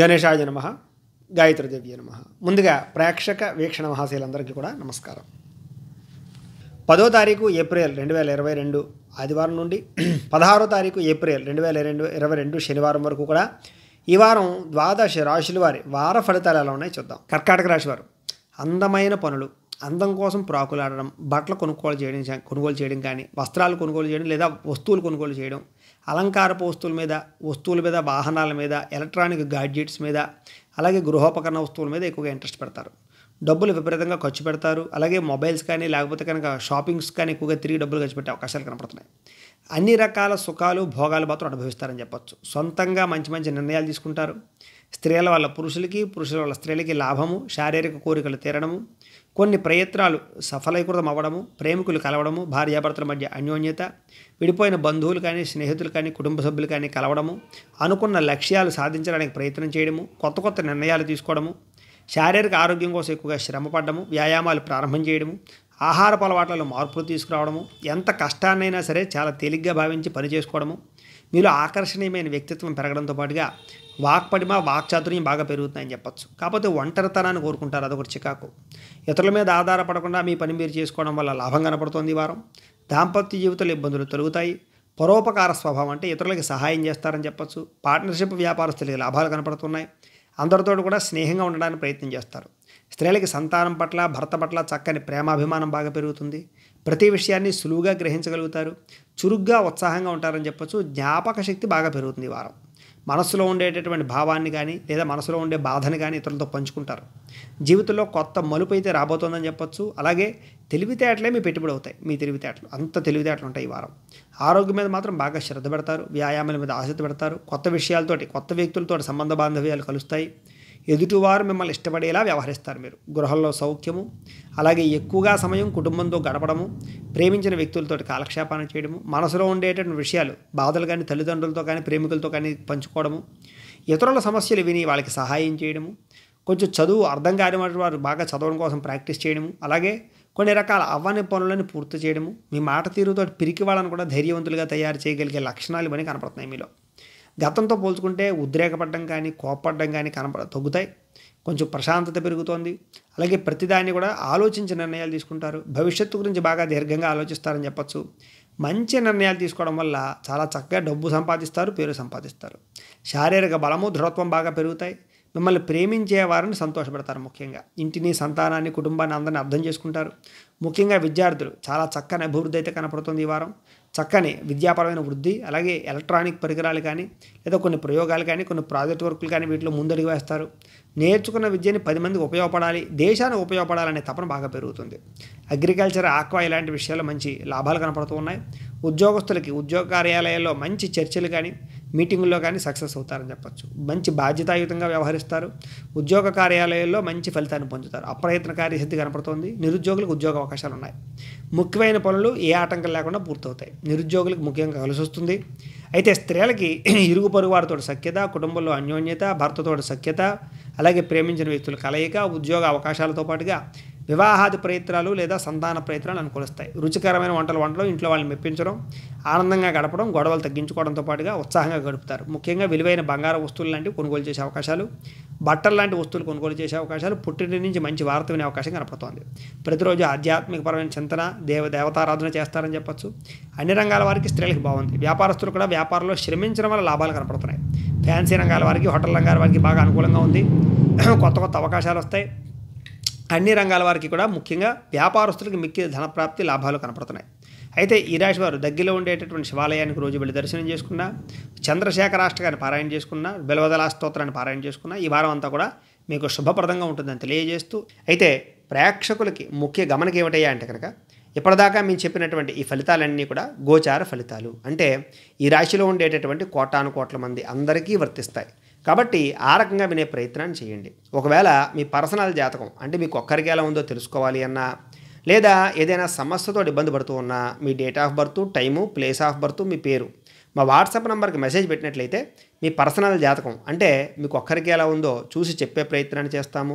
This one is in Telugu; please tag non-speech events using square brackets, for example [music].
గణేశాయ నమ దేవి నమ ముందుగా ప్రేక్షక వీక్షణ మహాశైలందరికీ కూడా నమస్కారం పదో తారీఖు ఏప్రిల్ రెండు వేల ఇరవై రెండు ఆదివారం నుండి [clears throat] పదహారో తారీఖు ఏప్రిల్ రెండు వేల రెండు ఇరవై రెండు శనివారం వరకు కూడా ఈ వారం ద్వాదశ రాశుల వారి వార ఫలితాలు ఎలా ఉన్నాయి చూద్దాం కర్కాటక రాశి వారు అందమైన పనులు అందం కోసం ప్రాకులాడడం బట్టలు కొనుగోలు చేయడం కొనుగోలు చేయడం కానీ వస్త్రాలు కొనుగోలు చేయడం లేదా వస్తువులు కొనుగోలు చేయడం అలంకారపు వస్తువుల మీద వస్తువుల మీద వాహనాల మీద ఎలక్ట్రానిక్ గాడ్జెట్స్ మీద అలాగే గృహోపకరణ వస్తువుల మీద ఎక్కువగా ఇంట్రెస్ట్ పెడతారు డబ్బులు విపరీతంగా ఖర్చు పెడతారు అలాగే మొబైల్స్ కానీ లేకపోతే కనుక షాపింగ్స్ కానీ ఎక్కువగా తిరిగి డబ్బులు ఖర్చు పెట్టే అవకాశాలు కనపడుతున్నాయి అన్ని రకాల సుఖాలు భోగాలు మాత్రం అనుభవిస్తారని చెప్పొచ్చు సొంతంగా మంచి మంచి నిర్ణయాలు తీసుకుంటారు స్త్రీల వల్ల పురుషులకి పురుషుల వల్ల స్త్రీలకి లాభము శారీరక కోరికలు తీరడము కొన్ని ప్రయత్నాలు సఫలీకృతం అవ్వడము ప్రేమికులు కలవడము భార్యాభర్తల మధ్య అన్యోన్యత విడిపోయిన బంధువులు కానీ స్నేహితులు కానీ కుటుంబ సభ్యులు కానీ కలవడము అనుకున్న లక్ష్యాలు సాధించడానికి ప్రయత్నం చేయడము కొత్త కొత్త నిర్ణయాలు తీసుకోవడము శారీరక ఆరోగ్యం కోసం ఎక్కువగా శ్రమపడము వ్యాయామాలు ప్రారంభం చేయడము ఆహారపు అలవాట్లలో మార్పులు తీసుకురావడము ఎంత కష్టాన్నైనా సరే చాలా తేలిగ్గా భావించి పని చేసుకోవడము మీలో ఆకర్షణీయమైన వ్యక్తిత్వం పెరగడంతో పాటుగా వాక్పడిమ వాక్చాతుర్యం బాగా పెరుగుతుందని చెప్పొచ్చు కాకపోతే ఒంటరితనాన్ని కోరుకుంటారు అదొకటి చికాకు ఇతరుల మీద ఆధారపడకుండా మీ పని మీరు చేసుకోవడం వల్ల లాభం కనపడుతోంది వారం దాంపత్య జీవితంలో ఇబ్బందులు తొలుగుతాయి పరోపకార స్వభావం అంటే ఇతరులకి సహాయం చేస్తారని చెప్పొచ్చు పార్ట్నర్షిప్ వ్యాపారస్తులకి లాభాలు కనపడుతున్నాయి అందరితో కూడా స్నేహంగా ఉండడానికి ప్రయత్నం చేస్తారు స్త్రీలకి సంతానం పట్ల భర్త పట్ల చక్కని ప్రేమాభిమానం బాగా పెరుగుతుంది ప్రతి విషయాన్ని సులువుగా గ్రహించగలుగుతారు చురుగ్గా ఉత్సాహంగా ఉంటారని చెప్పచ్చు జ్ఞాపక శక్తి బాగా పెరుగుతుంది వారం మనసులో ఉండేటటువంటి భావాన్ని కానీ లేదా మనసులో ఉండే బాధని కానీ ఇతరులతో పంచుకుంటారు జీవితంలో కొత్త మలుపు అయితే రాబోతోందని చెప్పొచ్చు అలాగే తెలివితేటలే మీ పెట్టుబడి అవుతాయి మీ తెలివితేటలు అంత తెలివితేటలు ఉంటాయి ఈ వారం ఆరోగ్యం మీద మాత్రం బాగా శ్రద్ధ పెడతారు వ్యాయామాల మీద ఆసక్తి పెడతారు కొత్త విషయాలతోటి కొత్త వ్యక్తులతో సంబంధ బాంధవ్యాలు కలుస్తాయి ఎదుటివారు మిమ్మల్ని ఇష్టపడేలా వ్యవహరిస్తారు మీరు గృహంలో సౌఖ్యము అలాగే ఎక్కువగా సమయం కుటుంబంతో గడపడము ప్రేమించిన వ్యక్తులతో కాలక్షేపాన్ని చేయడము మనసులో ఉండేటటువంటి విషయాలు బాధలు కానీ తల్లిదండ్రులతో కానీ ప్రేమికులతో కానీ పంచుకోవడము ఇతరుల సమస్యలు విని వాళ్ళకి సహాయం చేయడము కొంచెం చదువు అర్థం కాని వారు బాగా చదవడం కోసం ప్రాక్టీస్ చేయడము అలాగే కొన్ని రకాల అవ్వని పనులను పూర్తి చేయడము మీ మాట తీరుతో పిరికి వాళ్ళని కూడా ధైర్యవంతులుగా తయారు చేయగలిగే లక్షణాలు ఇవన్నీ కనపడుతున్నాయి మీలో గతంతో పోల్చుకుంటే ఉద్రేకపడడం కానీ కోపడడం కానీ కనపడ తగ్గుతాయి కొంచెం ప్రశాంతత పెరుగుతోంది అలాగే ప్రతిదాన్ని కూడా ఆలోచించి నిర్ణయాలు తీసుకుంటారు భవిష్యత్తు గురించి బాగా దీర్ఘంగా ఆలోచిస్తారని చెప్పచ్చు మంచి నిర్ణయాలు తీసుకోవడం వల్ల చాలా చక్కగా డబ్బు సంపాదిస్తారు పేరు సంపాదిస్తారు శారీరక బలము దృఢత్వం బాగా పెరుగుతాయి మిమ్మల్ని ప్రేమించే వారిని సంతోషపడతారు ముఖ్యంగా ఇంటిని సంతానాన్ని కుటుంబాన్ని అందరిని అర్థం చేసుకుంటారు ముఖ్యంగా విద్యార్థులు చాలా చక్కని అభివృద్ధి అయితే కనపడుతుంది ఈ వారం చక్కని విద్యాపరమైన వృద్ధి అలాగే ఎలక్ట్రానిక్ పరికరాలు కానీ లేదా కొన్ని ప్రయోగాలు కానీ కొన్ని ప్రాజెక్ట్ వర్కులు కానీ వీటిలో ముందడుగు వేస్తారు నేర్చుకున్న విద్యని పది మందికి ఉపయోగపడాలి దేశానికి ఉపయోగపడాలనే తపన బాగా పెరుగుతుంది అగ్రికల్చర్ ఆక్వా ఇలాంటి విషయాల్లో మంచి లాభాలు కనపడుతూ ఉన్నాయి ఉద్యోగస్తులకి ఉద్యోగ కార్యాలయాల్లో మంచి చర్చలు కానీ మీటింగుల్లో కానీ సక్సెస్ అవుతారని చెప్పచ్చు మంచి బాధ్యతాయుతంగా వ్యవహరిస్తారు ఉద్యోగ కార్యాలయాల్లో మంచి ఫలితాన్ని పొందుతారు అప్రయత్న కార్యశక్తి కనపడుతోంది నిరుద్యోగులకు ఉద్యోగ అవకాశాలు ఉన్నాయి ముఖ్యమైన పనులు ఏ ఆటంకం లేకుండా పూర్తవుతాయి నిరుద్యోగులకు ముఖ్యంగా కలిసి వస్తుంది అయితే స్త్రీలకి [clears throat] ఇరుగు పొరుగు వారితో సఖ్యత కుటుంబంలో అన్యోన్యత భర్తతో సఖ్యత అలాగే ప్రేమించిన వ్యక్తుల కలయిక ఉద్యోగ అవకాశాలతో పాటుగా వివాహాది ప్రయత్నాలు లేదా సంతాన ప్రయత్నాలు అనుకూలిస్తాయి రుచికరమైన వంటలు వంటలు ఇంట్లో వాళ్ళని మెప్పించడం ఆనందంగా గడపడం గొడవలు తగ్గించుకోవడంతో పాటుగా ఉత్సాహంగా గడుపుతారు ముఖ్యంగా విలువైన బంగారు వస్తువులు లాంటివి కొనుగోలు చేసే అవకాశాలు బట్టలు లాంటి వస్తువులు కొనుగోలు చేసే అవకాశాలు పుట్టిన నుంచి మంచి వార్త వినే అవకాశం కనపడుతోంది ప్రతిరోజు ఆధ్యాత్మికపరమైన చింతన దేవ దేవతారాధన చేస్తారని చెప్పచ్చు అన్ని రంగాల వారికి స్త్రీలకు బాగుంది వ్యాపారస్తులు కూడా వ్యాపారంలో శ్రమించడం వల్ల లాభాలు కనపడుతున్నాయి ఫ్యాన్సీ రంగాల వారికి హోటల్ రంగాల వారికి బాగా అనుకూలంగా ఉంది [clears throat] కొత్త కొత్త అవకాశాలు వస్తాయి అన్ని రంగాల వారికి కూడా ముఖ్యంగా వ్యాపారస్తులకు మిక్కిన ధనప్రాప్తి లాభాలు కనపడుతున్నాయి అయితే ఈ రాశి వారు దగ్గరలో ఉండేటటువంటి శివాలయానికి రోజు వెళ్ళి దర్శనం చేసుకున్న చంద్రశేఖరాష్టకాన్ని పారాయణ చేసుకున్న బెలవదలా స్తోత్రాన్ని పారాయణ చేసుకున్న ఈ వారం అంతా కూడా మీకు శుభప్రదంగా ఉంటుందని తెలియజేస్తూ అయితే ప్రేక్షకులకి ముఖ్య గమనకి ఏమిటయ్యా అంటే కనుక ఇప్పటిదాకా మేము చెప్పినటువంటి ఈ ఫలితాలన్నీ కూడా గోచార ఫలితాలు అంటే ఈ రాశిలో ఉండేటటువంటి కోటాను కోట్ల మంది అందరికీ వర్తిస్తాయి కాబట్టి ఆ రకంగా వినే ప్రయత్నాన్ని చేయండి ఒకవేళ మీ పర్సనల్ జాతకం అంటే మీకు ఒక్కరికి ఎలా ఉందో తెలుసుకోవాలి అన్నా లేదా ఏదైనా సమస్యతో ఇబ్బంది పడుతూ ఉన్నా మీ date of birth time place of birth మీ పేరు మా వాట్సాప్ నెంబర్కి మెసేజ్ పెట్టినట్లయితే మీ పర్సనల్ జాతకం అంటే మీకు ఒక్కరికి ఎలా ఉందో చూసి చెప్పే ప్రయత్నాన్ని చేస్తాము